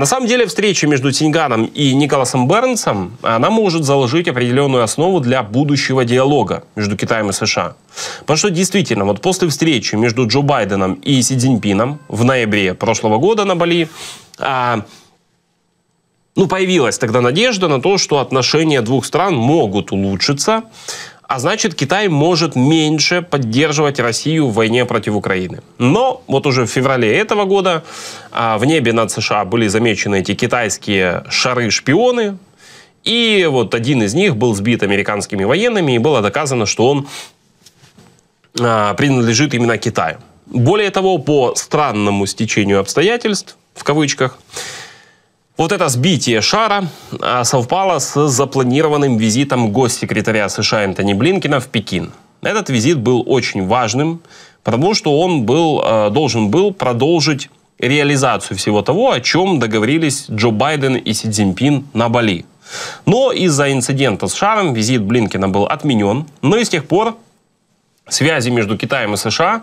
На самом деле встреча между Тиньганом и Николасом Бернсом, она может заложить определенную основу для будущего диалога между Китаем и США. Потому что действительно, вот после встречи между Джо Байденом и Си Цзиньпином в ноябре прошлого года на Бали, а, ну, появилась тогда надежда на то, что отношения двух стран могут улучшиться, а значит Китай может меньше поддерживать Россию в войне против Украины. Но вот уже в феврале этого года а, в небе над США были замечены эти китайские шары-шпионы, и вот один из них был сбит американскими военными, и было доказано, что он а, принадлежит именно Китаю. Более того, по странному стечению обстоятельств, в кавычках, вот это сбитие шара а, совпало с запланированным визитом госсекретаря США Энтони Блинкина в Пекин. Этот визит был очень важным, потому что он был, а, должен был продолжить реализацию всего того, о чем договорились Джо Байден и Си Цзиньпин на Бали. Но из-за инцидента с шаром визит Блинкина был отменен, но и с тех пор связи между Китаем и США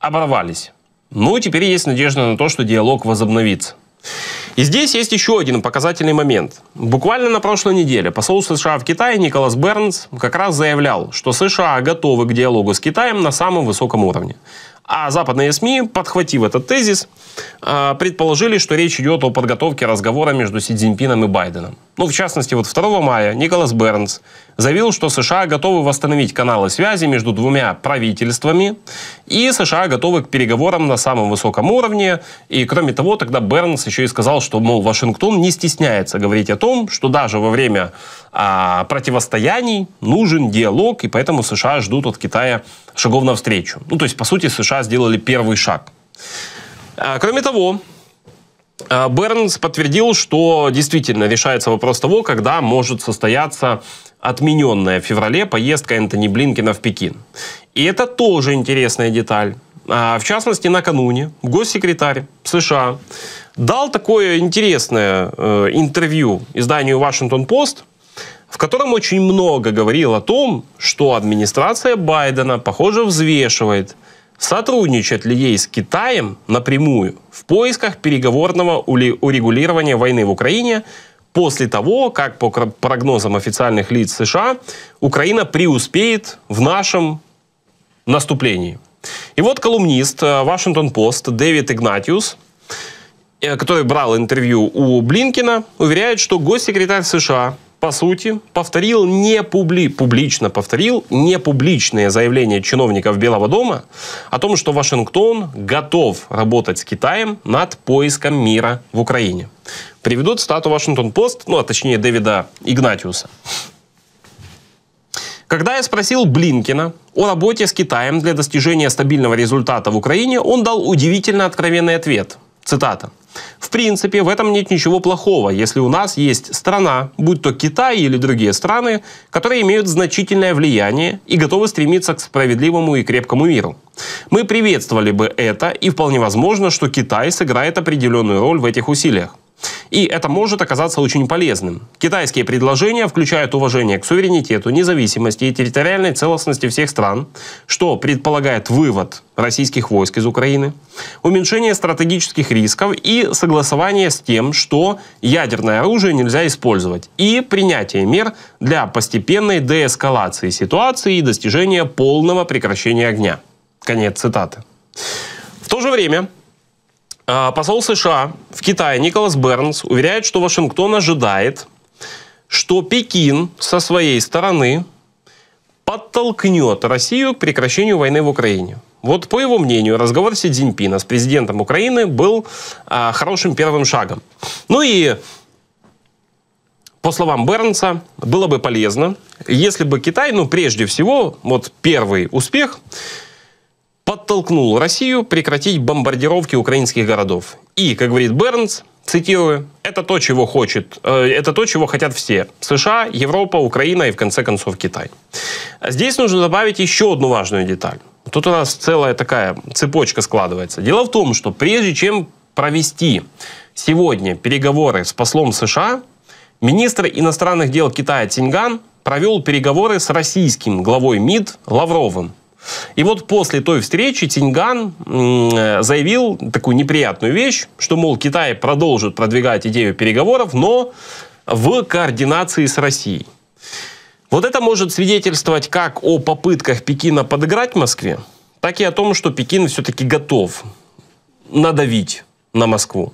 оборвались. Ну, теперь есть надежда на то, что диалог возобновится. И здесь есть еще один показательный момент. Буквально на прошлой неделе посол США в Китае Николас Бернс как раз заявлял, что США готовы к диалогу с Китаем на самом высоком уровне. А западные СМИ, подхватив этот тезис, а, предположили, что речь идет о подготовке разговора между Си Цзиньпином и Байденом. Ну, в частности, вот 2 мая Николас Бернс заявил, что США готовы восстановить каналы связи между двумя правительствами, и США готовы к переговорам на самом высоком уровне. И, кроме того, тогда Бернс еще и сказал, что, мол, Вашингтон не стесняется говорить о том, что даже во время а, противостояний нужен диалог, и поэтому США ждут от Китая шагов навстречу. Ну, то есть, по сути, США сделали первый шаг. А, кроме того, а, Бернс подтвердил, что действительно решается вопрос того, когда может состояться отмененная в феврале поездка Энтони Блинкина в Пекин. И это тоже интересная деталь. А, в частности, накануне госсекретарь США дал такое интересное э, интервью изданию Washington Post – в котором очень много говорил о том, что администрация Байдена, похоже, взвешивает, сотрудничать ли ей с Китаем напрямую в поисках переговорного урегулирования войны в Украине после того, как по прогнозам официальных лиц США Украина преуспеет в нашем наступлении. И вот колумнист Вашингтон-Пост э, Дэвид Игнатиус, э, который брал интервью у Блинкина, уверяет, что госсекретарь США по сути, повторил не публи, публично повторил не публичные заявления чиновников Белого дома о том, что Вашингтон готов работать с Китаем над поиском мира в Украине. Приведут стату Вашингтон-Пост, ну, а точнее Дэвида Игнатиуса. Когда я спросил Блинкина о работе с Китаем для достижения стабильного результата в Украине, он дал удивительно откровенный ответ. Цитата принципе, в этом нет ничего плохого, если у нас есть страна, будь то Китай или другие страны, которые имеют значительное влияние и готовы стремиться к справедливому и крепкому миру. Мы приветствовали бы это, и вполне возможно, что Китай сыграет определенную роль в этих усилиях. И это может оказаться очень полезным. Китайские предложения включают уважение к суверенитету, независимости и территориальной целостности всех стран, что предполагает вывод российских войск из Украины, уменьшение стратегических рисков и согласование с тем, что ядерное оружие нельзя использовать, и принятие мер для постепенной деэскалации ситуации и достижения полного прекращения огня. Конец цитаты. В то же время а, посол США в Китае Николас Бернс уверяет, что Вашингтон ожидает, что Пекин со своей стороны подтолкнет Россию к прекращению войны в Украине. Вот по его мнению, разговор Си Цзиньпина с президентом Украины был а, хорошим первым шагом. Ну и по словам Бернса, было бы полезно, если бы Китай, ну прежде всего, вот первый успех – подтолкнул Россию прекратить бомбардировки украинских городов. И, как говорит Бернс, цитирую, это то, чего хочет, э, это то, чего хотят все. США, Европа, Украина и, в конце концов, Китай. А здесь нужно добавить еще одну важную деталь. Тут у нас целая такая цепочка складывается. Дело в том, что прежде чем провести сегодня переговоры с послом США, министр иностранных дел Китая Тиньган провел переговоры с российским главой МИД Лавровым. И вот после той встречи Тиньган э, заявил такую неприятную вещь, что, мол, Китай продолжит продвигать идею переговоров, но в координации с Россией. Вот это может свидетельствовать как о попытках Пекина подыграть Москве, так и о том, что Пекин все-таки готов надавить на Москву.